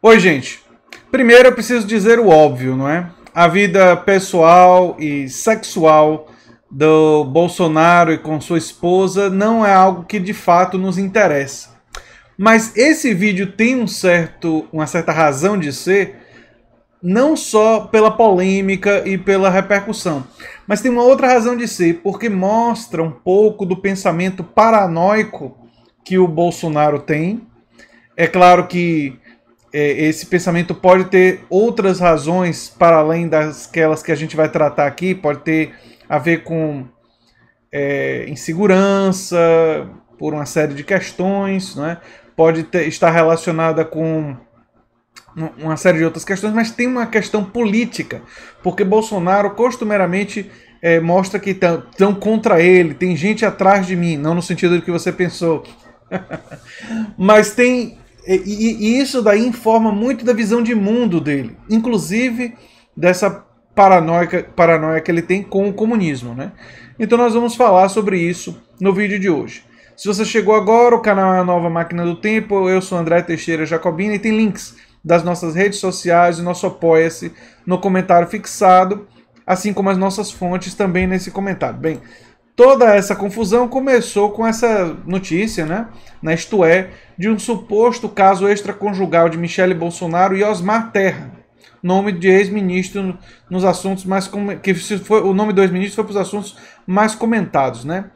Oi, gente. Primeiro eu preciso dizer o óbvio, não é? A vida pessoal e sexual do Bolsonaro e com sua esposa não é algo que de fato nos interessa. Mas esse vídeo tem um certo, uma certa razão de ser, não só pela polêmica e pela repercussão, mas tem uma outra razão de ser, porque mostra um pouco do pensamento paranoico que o Bolsonaro tem. É claro que é, esse pensamento pode ter outras razões para além daquelas que a gente vai tratar aqui, pode ter a ver com é, insegurança, por uma série de questões, né? pode ter, estar relacionada com uma série de outras questões, mas tem uma questão política, porque Bolsonaro costumeiramente é, mostra que estão contra ele, tem gente atrás de mim, não no sentido do que você pensou. mas tem e, e, isso daí informa muito da visão de mundo dele, inclusive dessa paranoia, paranoia que ele tem com o comunismo. Né? Então nós vamos falar sobre isso no vídeo de hoje. Se você chegou agora, o canal é a Nova Máquina do Tempo, eu sou André Teixeira Jacobina e tem links das nossas redes sociais e nosso apoia-se no comentário fixado, assim como as nossas fontes também nesse comentário. Bem, Toda essa confusão começou com essa notícia, né? Na Isto É, de um suposto caso extraconjugal de Michele Bolsonaro e Osmar Terra, nome de ex-ministro nos assuntos mais que foi o nome do ex-ministro foi para os assuntos mais comentados, né?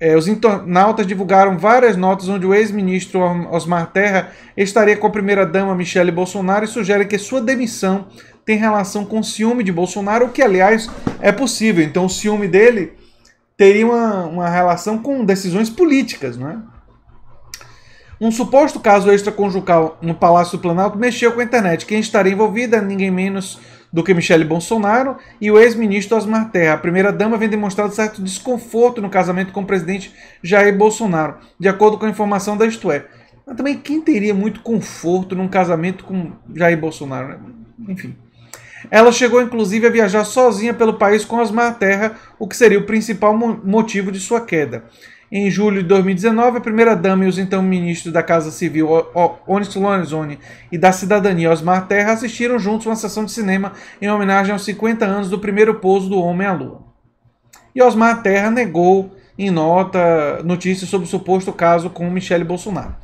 É, os internautas divulgaram várias notas onde o ex-ministro Osmar Terra estaria com a primeira-dama Michele Bolsonaro e sugere que sua demissão tem relação com o ciúme de Bolsonaro, o que, aliás, é possível. Então, o ciúme dele teria uma, uma relação com decisões políticas, não é? Um suposto caso extraconjugal no Palácio do Planalto mexeu com a internet. Quem estaria envolvida é ninguém menos do que Michele Bolsonaro e o ex-ministro Osmar Terra. A primeira-dama vem demonstrando certo desconforto no casamento com o presidente Jair Bolsonaro, de acordo com a informação da Isto É. Mas também quem teria muito conforto num casamento com Jair Bolsonaro? Né? Enfim. Ela chegou inclusive a viajar sozinha pelo país com Osmar Terra, o que seria o principal motivo de sua queda. Em julho de 2019, a primeira-dama e os então ministros da Casa Civil, Onis Lorenzoni, e da Cidadania, Osmar Terra, assistiram juntos uma sessão de cinema em homenagem aos 50 anos do primeiro pouso do homem à Lua. E Osmar Terra negou, em nota, notícias sobre o suposto caso com Michele Bolsonaro.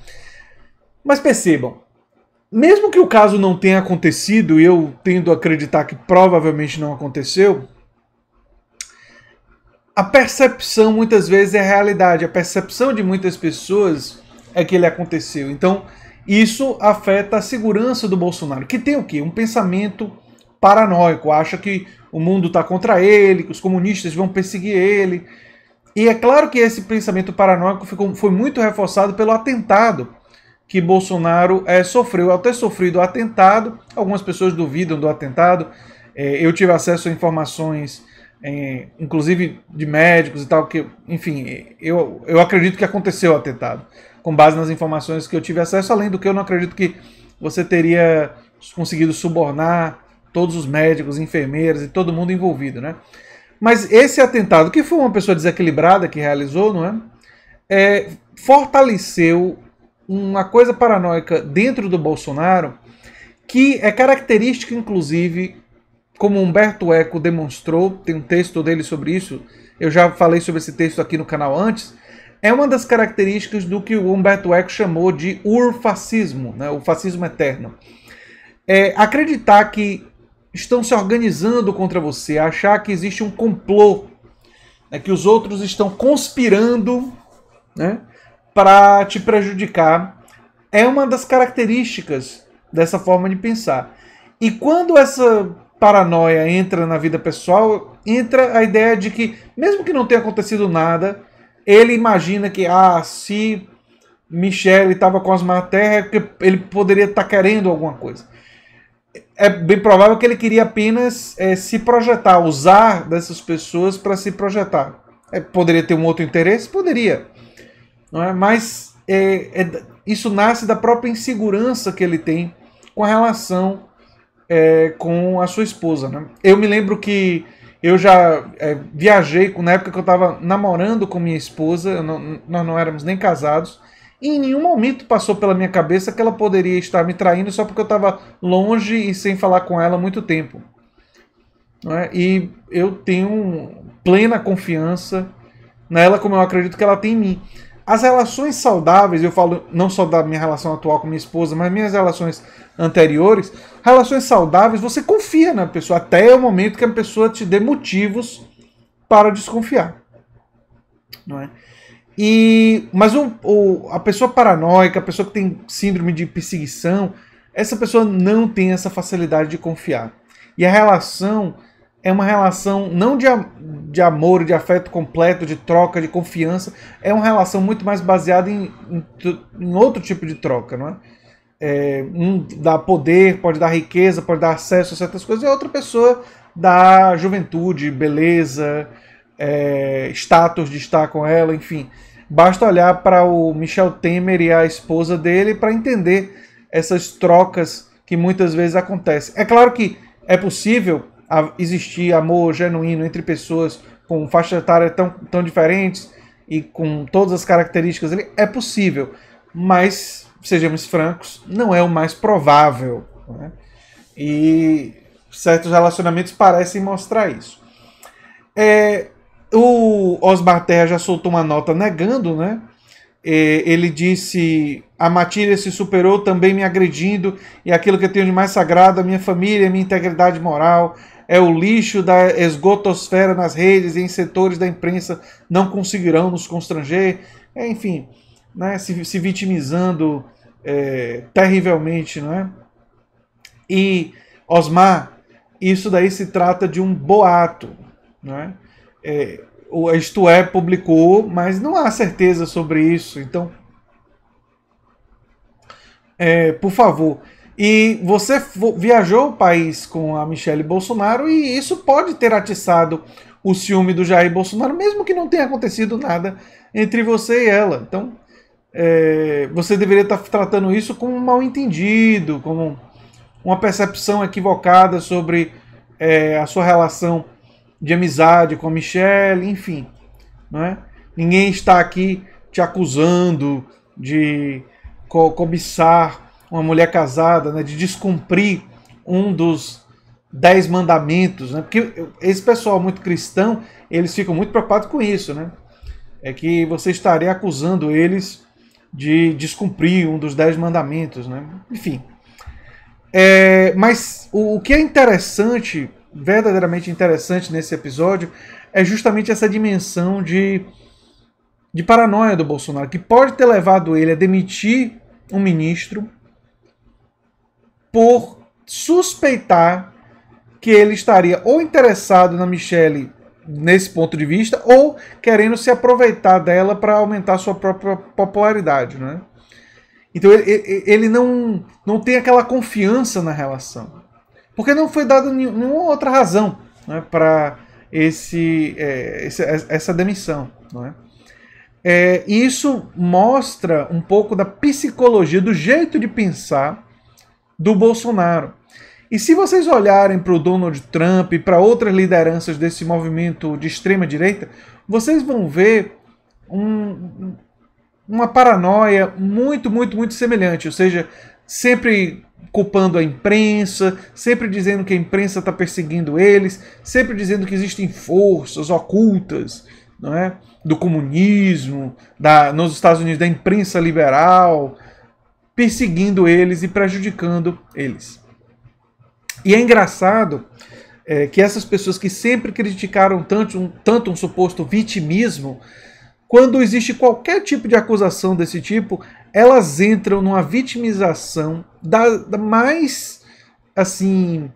Mas percebam, mesmo que o caso não tenha acontecido, e eu tendo a acreditar que provavelmente não aconteceu, a percepção muitas vezes é a realidade. A percepção de muitas pessoas é que ele aconteceu. Então, isso afeta a segurança do Bolsonaro, que tem o quê? Um pensamento paranoico, acha que o mundo está contra ele, que os comunistas vão perseguir ele. E é claro que esse pensamento paranoico ficou, foi muito reforçado pelo atentado que Bolsonaro é, sofreu ao ter sofrido o atentado. Algumas pessoas duvidam do atentado. É, eu tive acesso a informações, é, inclusive de médicos e tal, que, enfim, eu, eu acredito que aconteceu o atentado, com base nas informações que eu tive acesso, além do que eu não acredito que você teria conseguido subornar todos os médicos, enfermeiras e todo mundo envolvido, né? Mas esse atentado, que foi uma pessoa desequilibrada que realizou, não é? é fortaleceu uma coisa paranoica dentro do Bolsonaro que é característica, inclusive, como Humberto Eco demonstrou, tem um texto dele sobre isso, eu já falei sobre esse texto aqui no canal antes, é uma das características do que o Humberto Eco chamou de urfascismo, né, o fascismo eterno. É acreditar que estão se organizando contra você, achar que existe um complô, né, que os outros estão conspirando, né? para te prejudicar. É uma das características dessa forma de pensar. E quando essa paranoia entra na vida pessoal, entra a ideia de que, mesmo que não tenha acontecido nada, ele imagina que, ah, se Michel estava com as matérias, é ele poderia estar tá querendo alguma coisa. É bem provável que ele queria apenas é, se projetar, usar dessas pessoas para se projetar. É, poderia ter um outro interesse? Poderia não é? mas é, é, isso nasce da própria insegurança que ele tem com a relação é, com a sua esposa. Né? Eu me lembro que eu já é, viajei na época que eu estava namorando com minha esposa, não, nós não éramos nem casados, e em nenhum momento passou pela minha cabeça que ela poderia estar me traindo só porque eu estava longe e sem falar com ela há muito tempo. É? E eu tenho plena confiança nela, como eu acredito que ela tem em mim. As relações saudáveis, eu falo não só da minha relação atual com minha esposa, mas minhas relações anteriores, relações saudáveis, você confia na pessoa até o momento que a pessoa te dê motivos para desconfiar. Não é? E, mas o, o, a pessoa paranoica, a pessoa que tem síndrome de perseguição, essa pessoa não tem essa facilidade de confiar. E a relação é uma relação não de, de amor, de afeto completo, de troca, de confiança. É uma relação muito mais baseada em, em, em outro tipo de troca, não é? é? Um dá poder, pode dar riqueza, pode dar acesso a certas coisas, e a outra pessoa dá juventude, beleza, é, status de estar com ela, enfim. Basta olhar para o Michel Temer e a esposa dele para entender essas trocas que muitas vezes acontecem. É claro que é possível existir amor genuíno entre pessoas com faixa etária tão, tão diferentes e com todas as características dele, é possível. Mas, sejamos francos, não é o mais provável. Né? E certos relacionamentos parecem mostrar isso. É, o Osmar Terra já soltou uma nota negando, né? ele disse: A matilha se superou também me agredindo, e aquilo que eu tenho de mais sagrado, a é minha família, a minha integridade moral, é o lixo da esgotosfera nas redes e em setores da imprensa não conseguirão nos constranger. É, enfim, né, se, se vitimizando é, terrivelmente. Não é? E, Osmar, isso daí se trata de um boato. Não é? É, o Isto É publicou, mas não há certeza sobre isso. Então, é, por favor, e você viajou o país com a Michelle Bolsonaro e isso pode ter atiçado o ciúme do Jair Bolsonaro, mesmo que não tenha acontecido nada entre você e ela. Então, é, você deveria estar tá tratando isso como um mal-entendido, como uma percepção equivocada sobre é, a sua relação de amizade com a Michelle, enfim. Não é? Ninguém está aqui te acusando de co cobiçar uma mulher casada, né, de descumprir um dos dez mandamentos, né? Porque esse pessoal muito cristão, eles ficam muito preocupados com isso, né? É que você estaria acusando eles de descumprir um dos dez mandamentos, né? Enfim. É, mas o, o que é interessante, verdadeiramente interessante nesse episódio, é justamente essa dimensão de, de paranoia do Bolsonaro, que pode ter levado ele a demitir um ministro, por suspeitar que ele estaria ou interessado na Michelle nesse ponto de vista ou querendo se aproveitar dela para aumentar sua própria popularidade, né? Então ele, ele não, não tem aquela confiança na relação. Porque não foi dada nenhuma outra razão né, para esse, é, essa demissão. Não é? É, isso mostra um pouco da psicologia, do jeito de pensar do Bolsonaro. E se vocês olharem para o Donald Trump e para outras lideranças desse movimento de extrema direita, vocês vão ver um, uma paranoia muito, muito, muito semelhante. Ou seja, sempre culpando a imprensa, sempre dizendo que a imprensa está perseguindo eles, sempre dizendo que existem forças ocultas não é? do comunismo, da, nos Estados Unidos, da imprensa liberal, perseguindo eles e prejudicando eles. E é engraçado é, que essas pessoas que sempre criticaram tanto um, tanto um suposto vitimismo, quando existe qualquer tipo de acusação desse tipo, elas entram numa vitimização da, da mais assim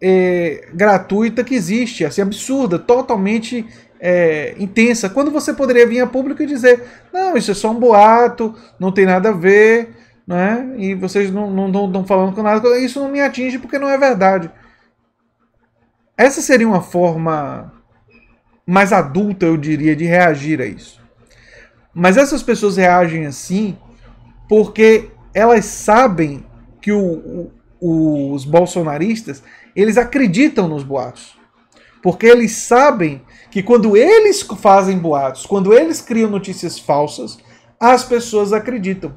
é, gratuita que existe, assim absurda, totalmente é, intensa, quando você poderia vir a público e dizer: não, isso é só um boato, não tem nada a ver, né? e vocês não estão falando com nada, isso não me atinge porque não é verdade. Essa seria uma forma mais adulta, eu diria, de reagir a isso. Mas essas pessoas reagem assim porque elas sabem que o, o, os bolsonaristas eles acreditam nos boatos. Porque eles sabem que quando eles fazem boatos, quando eles criam notícias falsas, as pessoas acreditam.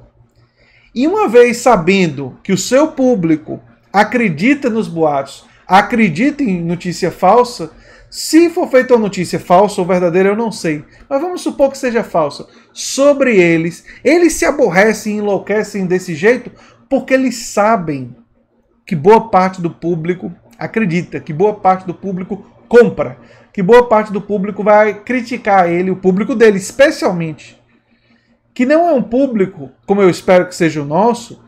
E uma vez sabendo que o seu público acredita nos boatos, acredita em notícia falsa, se for feita uma notícia falsa ou verdadeira, eu não sei, mas vamos supor que seja falsa, sobre eles, eles se aborrecem e enlouquecem desse jeito porque eles sabem que boa parte do público acredita, que boa parte do público compra, que boa parte do público vai criticar ele, o público dele, especialmente. Que não é um público, como eu espero que seja o nosso,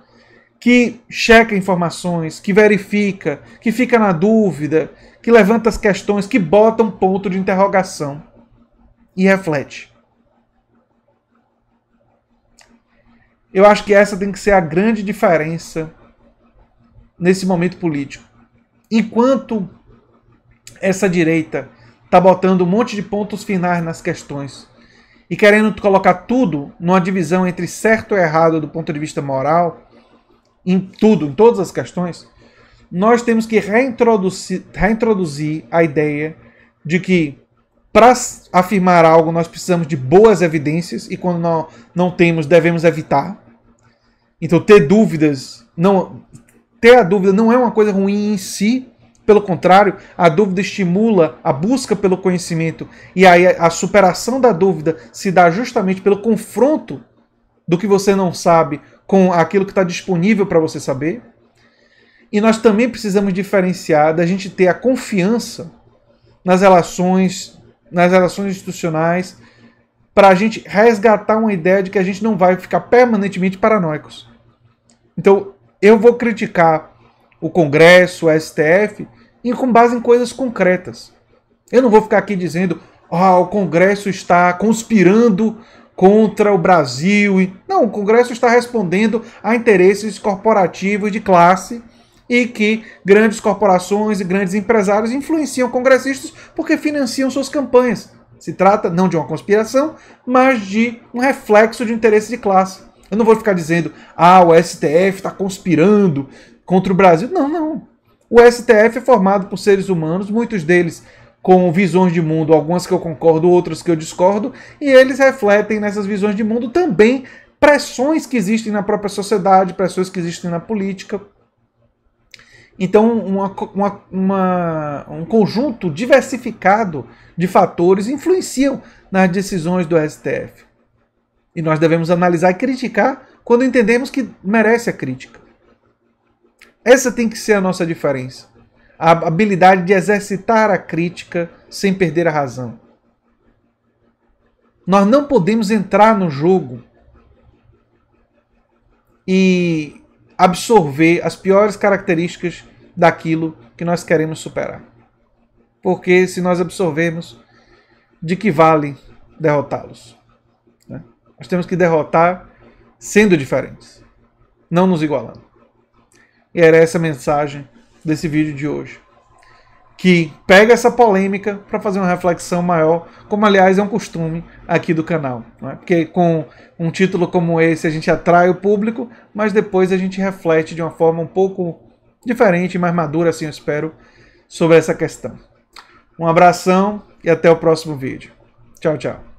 que checa informações, que verifica, que fica na dúvida, que levanta as questões, que bota um ponto de interrogação e reflete. Eu acho que essa tem que ser a grande diferença nesse momento político. Enquanto essa direita está botando um monte de pontos finais nas questões e querendo colocar tudo numa divisão entre certo e errado do ponto de vista moral, em tudo, em todas as questões, nós temos que reintroduzir, reintroduzir a ideia de que para afirmar algo nós precisamos de boas evidências e quando não, não temos devemos evitar. Então ter dúvidas, não ter a dúvida não é uma coisa ruim em si, pelo contrário, a dúvida estimula a busca pelo conhecimento e aí a superação da dúvida se dá justamente pelo confronto do que você não sabe com aquilo que está disponível para você saber. E nós também precisamos diferenciar da gente ter a confiança nas relações, nas relações institucionais, para a gente resgatar uma ideia de que a gente não vai ficar permanentemente paranoicos. Então, eu vou criticar o Congresso, o STF, e com base em coisas concretas. Eu não vou ficar aqui dizendo, ah, o Congresso está conspirando contra o Brasil. Não, o Congresso está respondendo a interesses corporativos de classe e que grandes corporações e grandes empresários influenciam congressistas porque financiam suas campanhas. Se trata não de uma conspiração, mas de um reflexo de interesse de classe. Eu não vou ficar dizendo, ah, o STF está conspirando contra o Brasil. Não, não. O STF é formado por seres humanos, muitos deles com visões de mundo, algumas que eu concordo, outras que eu discordo, e eles refletem nessas visões de mundo também pressões que existem na própria sociedade, pressões que existem na política. Então, uma, uma, uma, um conjunto diversificado de fatores influenciam nas decisões do STF. E nós devemos analisar e criticar quando entendemos que merece a crítica. Essa tem que ser a nossa diferença. A habilidade de exercitar a crítica sem perder a razão. Nós não podemos entrar no jogo e absorver as piores características daquilo que nós queremos superar. Porque se nós absorvermos, de que vale derrotá-los? Né? Nós temos que derrotar sendo diferentes, não nos igualando. E era essa a mensagem desse vídeo de hoje. Que pega essa polêmica para fazer uma reflexão maior, como aliás é um costume aqui do canal. É? Porque com um título como esse a gente atrai o público, mas depois a gente reflete de uma forma um pouco diferente, mais madura, assim eu espero, sobre essa questão. Um abração e até o próximo vídeo. Tchau, tchau.